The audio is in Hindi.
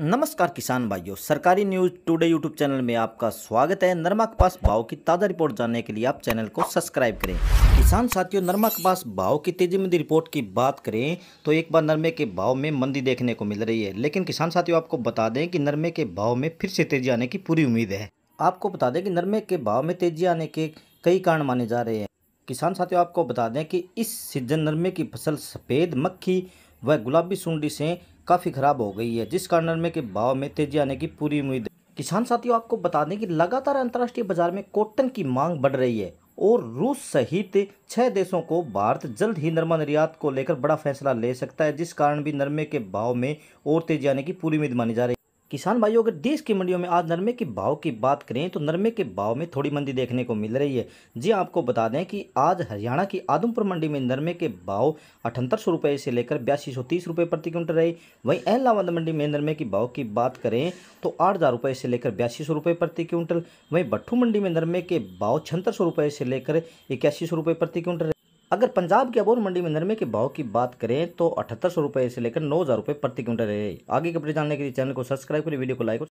नमस्कार किसान भाइयों सरकारी न्यूज़ टुडे यूट्यूब चैनल में आपका स्वागत है नरमा कपास भाव की ताज़ा रिपोर्ट जानने के लिए आप चैनल को सब्सक्राइब करें किसान साथियों नरमा कपास भाव की तेजी मंदी रिपोर्ट की बात करें तो एक बार नरमे के भाव में मंदी देखने को मिल रही है लेकिन किसान साथियों आपको बता दें कि नरमे के भाव में फिर से तेजी आने की पूरी उम्मीद है आपको बता दें कि नरमे के भाव में तेजी आने के कई कारण माने जा रहे हैं किसान साथियों आपको बता दें कि इस सीजन नरमे की फसल सफ़ेद मक्खी वह गुलाबी सुंडी से काफ़ी ख़राब हो गई है जिस कारण नरमे के भाव में तेजी आने की पूरी उम्मीद है किसान साथियों आपको बता दें कि लगातार अंतर्राष्ट्रीय बाजार में कॉटन की मांग बढ़ रही है और रूस सहित छह देशों को भारत जल्द ही नरमा निर्यात को लेकर बड़ा फैसला ले सकता है जिस कारण भी नरमे के भाव में और तेजी आने की पूरी उम्मीद मानी जा रही है किसान भाइयों अगर देश की मंडियों में आज नरमे के भाव की बात करें तो नरमे के भाव में थोड़ी मंदी देखने को मिल रही है जी आपको बता दें कि आज हरियाणा की आदमपुर मंडी में नरमे के भाव अठहत्तर सौ रुपये से लेकर बयासी सौ तीस रुपये प्रति क्विंटल रहे वहीं अहलाबाद मंडी में नरमे के भाव की बात करें तो आठ हज़ार रुपये से लेकर बयासी सौ रुपये प्रति क्विंटल वहीं भट्ठू मंडी में नरमे के भाव छहत्तर सौ रुपये से लेकर इक्यासी सौ रुपये प्रति क्विंटल अगर पंजाब की अबोर मंडी में नरमे के भाव की बात करें तो अठहत्तर सौ रुपए से लेकर नौ हज़ार रुपए प्रति क्विंटल है आगे कपड़े जानने के लिए चैनल को सब्सक्राइब करें वीडियो को लाइक